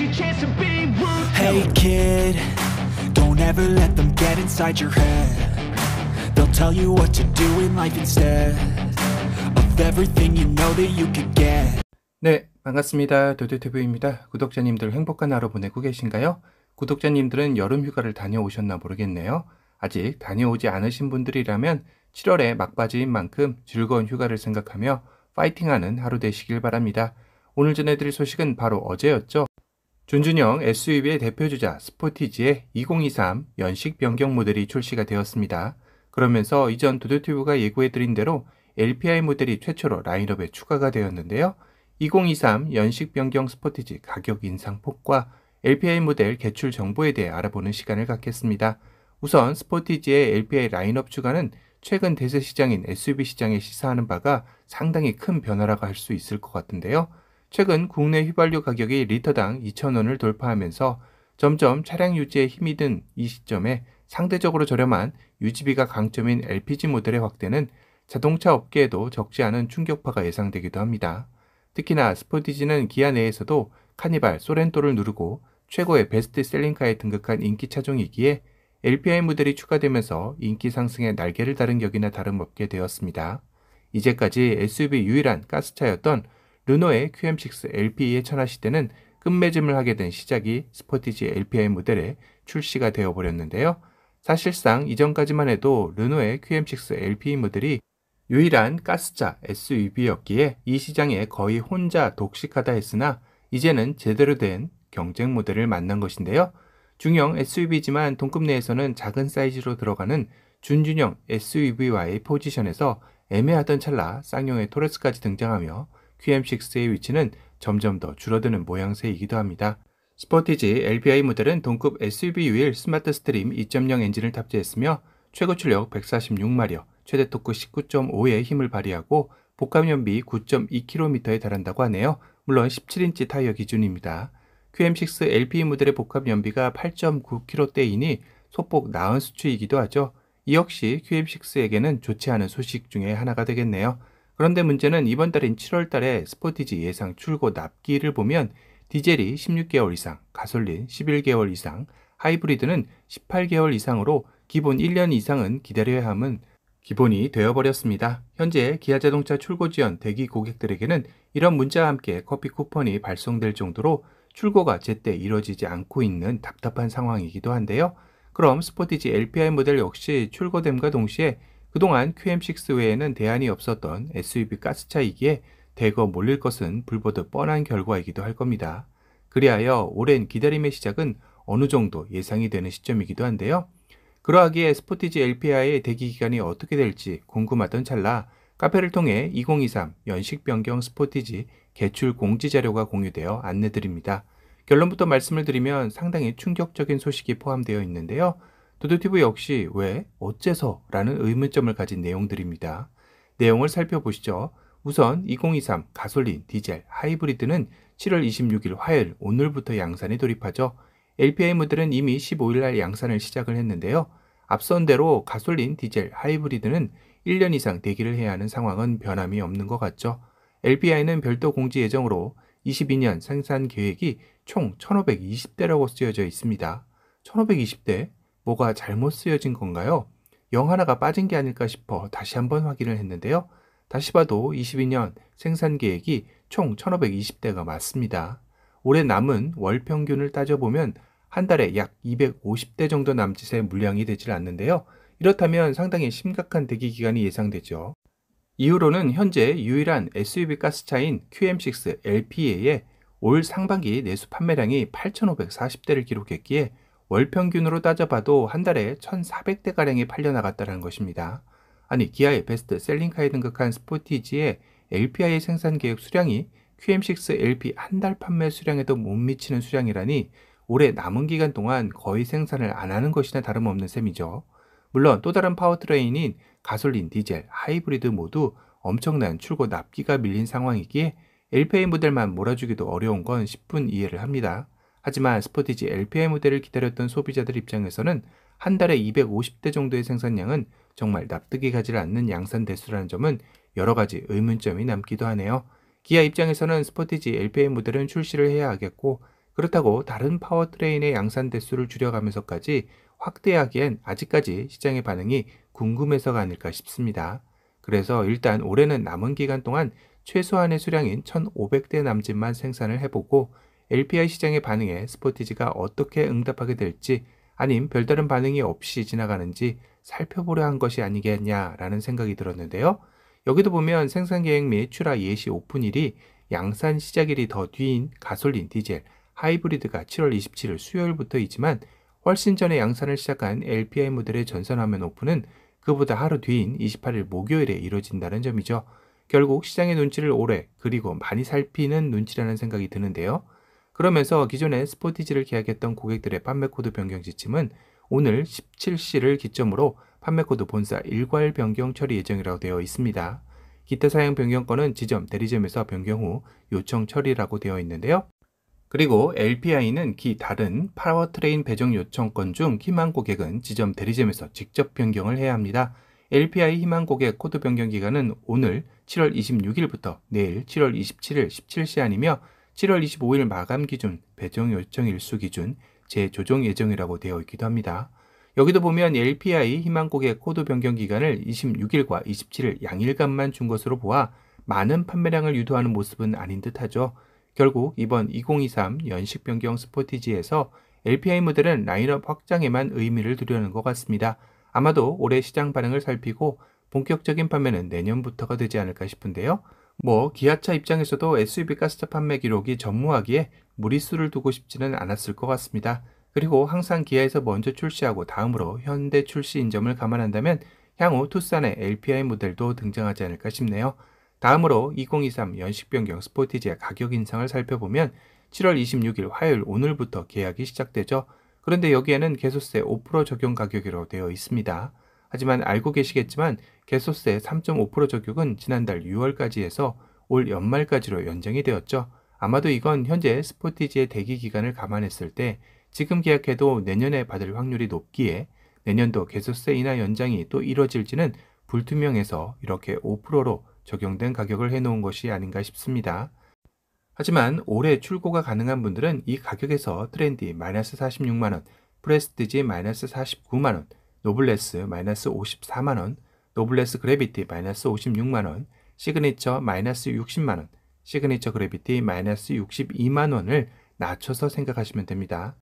your chance to be worth Hey kid, don't ever let them get inside your head They'll tell you what to do in life instead Of everything you know that you could get 네, 반갑습니다. 도도TV입니다. 구독자님들 행복한 하루 보내고 계신가요? 구독자님들은 여름휴가를 다녀오셨나 모르겠네요. 아직 다녀오지 않으신 분들이라면 7월의 막바지인 만큼 즐거운 휴가를 생각하며 파이팅하는 하루 되시길 바랍니다. 오늘 전해드릴 소식은 바로 어제였죠. 준준형 SUV의 대표주자 스포티지의 2023 연식 변경 모델이 출시가 되었습니다. 그러면서 이전 도드튜브가 예고해드린 대로 LPI 모델이 최초로 라인업에 추가가 되었는데요. 2023 연식 변경 스포티지 가격 인상 폭과 LPI 모델 개출 정보에 대해 알아보는 시간을 갖겠습니다. 우선 스포티지의 LPI 라인업 추가는 최근 대세 시장인 SUV 시장에 시사하는 바가 상당히 큰 변화라고 할 수 있을 것 같은데요. 최근 국내 휘발유 가격이 리터당 2,000원을 돌파하면서 점점 차량 유지에 힘이 든 이 시점에 상대적으로 저렴한 유지비가 강점인 LPG 모델의 확대는 자동차 업계에도 적지 않은 충격파가 예상되기도 합니다. 특히나 스포티지는 기아 내에서도 카니발, 소렌토를 누르고 최고의 베스트셀링카에 등극한 인기 차종이기에 LPI 모델이 추가되면서 인기 상승의 날개를 다른 격이나 다름없게 되었습니다. 이제까지 SUV 유일한 가스차였던 르노의 QM6 LPE에 천하시 때는 끝맺음을 하게 된 시작이 스포티지 LPI 모델에 출시가 되어버렸는데요. 사실상 이전까지만 해도 르노의 QM6 LPE 모델이 유일한 가스차 SUV였기에 이 시장에 거의 혼자 독식하다 했으나 이제는 제대로 된 경쟁 모델을 만난 것인데요. 중형 SUV지만 동급 내에서는 작은 사이즈로 들어가는 준준형 SUV와의 포지션에서 애매하던 찰나 쌍용의 토레스까지 등장하며 QM6의 위치는 점점 더 줄어드는 모양새이기도 합니다. 스포티지 LBI 모델은 동급 SUV 유일 스마트 스트림 2.0 엔진을 탑재했으며 최고 출력 146마력, 최대 토크 19.5의 힘을 발휘하고 복합 연비 9.2km에 달한다고 하네요. 물론 17인치 타이어 기준입니다. QM6 LPE 모델의 복합 연비가 8.9km대이니 소폭 나은 수치이기도 하죠. 이 역시 QM6에게는 좋지 않은 소식 중에 하나가 되겠네요. 그런데 문제는 이번 달인 7월 달에 스포티지 예상 출고 납기를 보면 디젤이 16개월 이상, 가솔린 11개월 이상, 하이브리드는 18개월 이상으로 기본 1년 이상은 기다려야 함은 기본이 되어버렸습니다. 현재 기아 자동차 출고 지연 대기 고객들에게는 이런 문자와 함께 커피 쿠폰이 발송될 정도로 출고가 제때 이뤄지지 않고 있는 답답한 상황이기도 한데요. 그럼 스포티지 LPI 모델 역시 출고됨과 동시에 그동안 QM6 외에는 대안이 없었던 SUV 가스차이기에 대거 몰릴 것은 불보듯 뻔한 결과이기도 할 겁니다. 그리하여 오랜 기다림의 시작은 어느 정도 예상이 되는 시점이기도 한데요. 그러하기에 스포티지 LPI의 대기 기간이 어떻게 될지 궁금하던 찰나 카페를 통해 2023 연식 변경 스포티지 개출 공지 자료가 공유되어 안내드립니다. 결론부터 말씀을 드리면 상당히 충격적인 소식이 포함되어 있는데요. 도도티브 역시 왜, 어째서 라는 의문점을 가진 내용들입니다. 내용을 살펴보시죠. 우선 2023 가솔린, 디젤, 하이브리드는 7월 26일 화요일 오늘부터 양산에 돌입하죠. LPM들은 이미 15일날 양산을 시작을 했는데요. 앞선 대로 가솔린, 디젤, 하이브리드는 1년 이상 대기를 해야 하는 상황은 변함이 없는 것 같죠. LPI는 별도 공지 예정으로 22년 생산 계획이 총 1520대라고 쓰여져 있습니다. 1520대? 뭐가 잘못 쓰여진 건가요? 영 하나가 빠진 게 아닐까 싶어 다시 한번 확인을 했는데요. 다시 봐도 22년 생산 계획이 총 1520대가 맞습니다. 올해 남은 월 평균을 따져보면 한 달에 약 250대 정도 남짓의 물량이 되질 않는데요. 이렇다면 상당히 심각한 대기 기간이 예상되죠. 이후로는 현재 유일한 SUV 가스차인 QM6 l p a 에올 상반기 내수 판매량이 8,540대를 기록했기에 월평균으로 따져봐도 한 달에 1,400대가량이 팔려나갔다는 것입니다. 아니 기아의 베스트 셀링카에 등극한 스포티지의 LPI 생산 계획 수량이 QM6 LP 한 달 판매 수량에도 못 미치는 수량이라니 올해 남은 기간 동안 거의 생산을 안 하는 것이나 다름없는 셈이죠. 물론 또 다른 파워트레인인 가솔린, 디젤, 하이브리드 모두 엄청난 출고 납기가 밀린 상황이기에 LPI 모델만 몰아주기도 어려운 건 10분 이해를 합니다. 하지만 스포티지 LPI 모델을 기다렸던 소비자들 입장에서는 한 달에 250대 정도의 생산량은 정말 납득이 가지 를 않는 양산 대수라는 점은 여러 가지 의문점이 남기도 하네요. 기아 입장에서는 스포티지 LPI 모델은 출시를 해야 하겠고 그렇다고 다른 파워트레인의 양산 대수를 줄여가면서까지 확대하기엔 아직까지 시장의 반응이 궁금해서가 아닐까 싶습니다. 그래서 일단 올해는 남은 기간 동안 최소한의 수량인 1,500대 남짓만 생산을 해보고 LPI 시장의 반응에 스포티지가 어떻게 응답하게 될지 아님 별다른 반응이 없이 지나가는지 살펴보려 한 것이 아니겠냐라는 생각이 들었는데요. 여기도 보면 생산 계획 및 출하 예시 오픈일이 양산 시작일이 더 뒤인 가솔린, 디젤, 하이브리드가 7월 27일 수요일부터이지만 훨씬 전에 양산을 시작한 LPI 모델의 전선 화면 오픈은 그보다 하루 뒤인 28일 목요일에 이뤄진다는 점이죠. 결국 시장의 눈치를 오래 그리고 많이 살피는 눈치라는 생각이 드는데요. 그러면서 기존에 스포티지를 계약했던 고객들의 판매코드 변경 지침은 오늘 17시를 기점으로 판매코드 본사 일괄 변경 처리 예정이라고 되어 있습니다. 기타 사양 변경권은 지점, 대리점에서 변경 후 요청 처리라고 되어 있는데요. 그리고 LPI는 기 다른 파워트레인 배정 요청권 중 희망 고객은 지점, 대리점에서 직접 변경을 해야 합니다. LPI 희망 고객 코드 변경 기간은 오늘 7월 26일부터 내일 7월 27일 17시 아니며 7월 25일 마감 기준, 배정 요청 일수 기준, 재조정 예정이라고 되어 있기도 합니다. 여기도 보면 LPI 희망곡의 코드 변경 기간을 26일과 27일 양일간만 준 것으로 보아 많은 판매량을 유도하는 모습은 아닌 듯하죠. 결국 이번 2023 연식 변경 스포티지에서 LPI 모델은 라인업 확장에만 의미를 두려는 것 같습니다. 아마도 올해 시장 반응을 살피고 본격적인 판매는 내년부터가 되지 않을까 싶은데요. 뭐 기아차 입장에서도 SUV 가스차 판매 기록이 전무하기에 무리수를 두고 싶지는 않았을 것 같습니다. 그리고 항상 기아에서 먼저 출시하고 다음으로 현대 출시인 점을 감안한다면 향후 투싼의 LPI 모델도 등장하지 않을까 싶네요. 다음으로 2023 연식 변경 스포티지의 가격 인상을 살펴보면 7월 26일 화요일 오늘부터 계약이 시작되죠. 그런데 여기에는 개소세 5% 적용 가격으로 되어 있습니다. 하지만 알고 계시겠지만 개소세 3.5% 적용은 지난달 6월까지해서올 연말까지로 연장이 되었죠. 아마도 이건 현재 스포티지의 대기 기간을 감안했을 때 지금 계약해도 내년에 받을 확률이 높기에 내년도 개소세 인하 연장이 또 이뤄질지는 불투명해서 이렇게 5%로 적용된 가격을 해놓은 것이 아닌가 싶습니다. 하지만 올해 출고가 가능한 분들은 이 가격에서 트렌디 마이너스 46만원, 프레스티지 마이너스 49만원, 노블레스 마이너스 54만원, 노블레스 그래비티 마이너스 56만원, 시그니처 마이너스 60만원, 시그니처 그래비티 마이너스 62만원을 낮춰서 생각하시면 됩니다.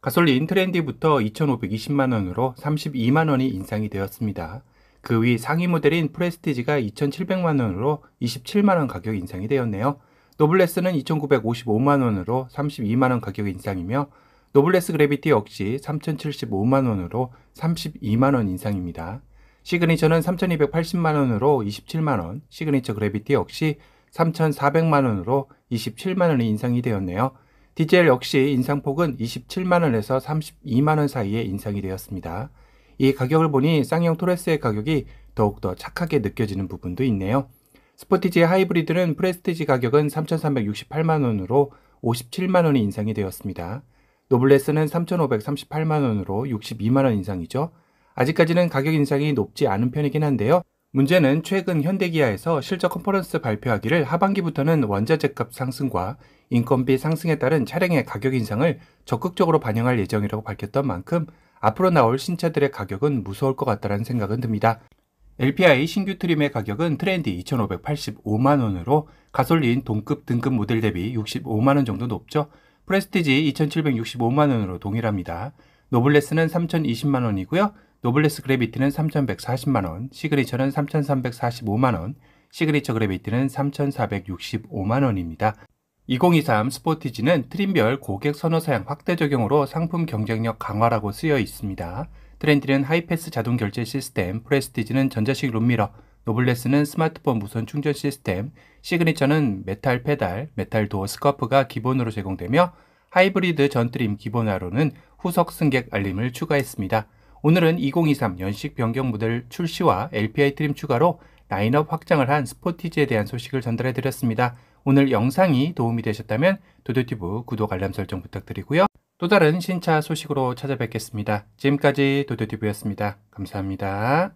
가솔린 트렌디부터 2,520만원으로 32만원이 인상이 되었습니다. 그 위 상위 모델인 프레스티지가 2,700만원으로 27만원 가격 인상이 되었네요. 노블레스는 2,955만원으로 32만원 가격 인상이며 노블레스 그래비티 역시 3,075만원으로 32만원 인상입니다. 시그니처는 3,280만원으로 27만원, 시그니처 그래비티 역시 3,400만원으로 27만원의 인상이 되었네요. 디젤 역시 인상폭은 27만원에서 32만원 사이에 인상이 되었습니다. 이 가격을 보니 쌍용 토레스의 가격이 더욱더 착하게 느껴지는 부분도 있네요. 스포티지 하이브리드는 프레스티지 가격은 3,368만원으로 57만원이 인상이 되었습니다. 노블레스는 3,538만 원으로 62만 원 인상이죠. 아직까지는 가격 인상이 높지 않은 편이긴 한데요. 문제는 최근 현대기아에서 실적 컨퍼런스 발표하기를 하반기부터는 원자재값 상승과 인건비 상승에 따른 차량의 가격 인상을 적극적으로 반영할 예정이라고 밝혔던 만큼 앞으로 나올 신차들의 가격은 무서울 것 같다는 생각은 듭니다. LPI 신규 트림의 가격은 트렌디 2,585만 원으로 가솔린 동급 등급 모델 대비 65만 원 정도 높죠. 프레스티지 2,765만원으로 동일합니다. 노블레스는 3,020만원이고요. 노블레스 그래비티는 3,140만원, 시그니처는 3,345만원, 시그니처 그래비티는 3,465만원입니다. 2023 스포티지는 트림별 고객 선호 사양 확대 적용으로 상품 경쟁력 강화라고 쓰여 있습니다. 트렌디는 하이패스 자동 결제 시스템, 프레스티지는 전자식 룸미러, 노블레스는 스마트폰 무선 충전 시스템, 시그니처는 메탈 페달, 메탈 도어 스커프가 기본으로 제공되며 하이브리드 전트림 기본화로는 후속 승객 알림을 추가했습니다. 오늘은 2023 연식 변경 모델 출시와 LPI 트림 추가로 라인업 확장을 한 스포티지에 대한 소식을 전달해 드렸습니다. 오늘 영상이 도움이 되셨다면 도도티브 구독 알람 설정 부탁드리고요. 또 다른 신차 소식으로 찾아뵙겠습니다. 지금까지 도도티브였습니다. 감사합니다.